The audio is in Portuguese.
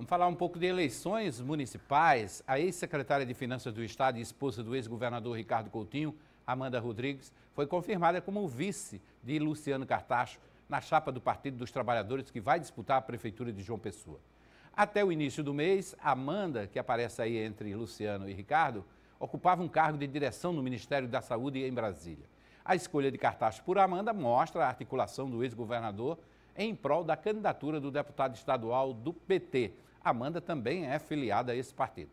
Vamos falar um pouco de eleições municipais. A ex-secretária de Finanças do Estado e esposa do ex-governador Ricardo Coutinho, Amanda Rodrigues, foi confirmada como vice de Luciano Cartacho na chapa do Partido dos Trabalhadores que vai disputar a Prefeitura de João Pessoa. Até o início do mês, Amanda, que aparece aí entre Luciano e Ricardo, ocupava um cargo de direção no Ministério da Saúde em Brasília. A escolha de Cartacho por Amanda mostra a articulação do ex-governador em prol da candidatura do deputado estadual do PT, Amanda também é filiada a esse partido.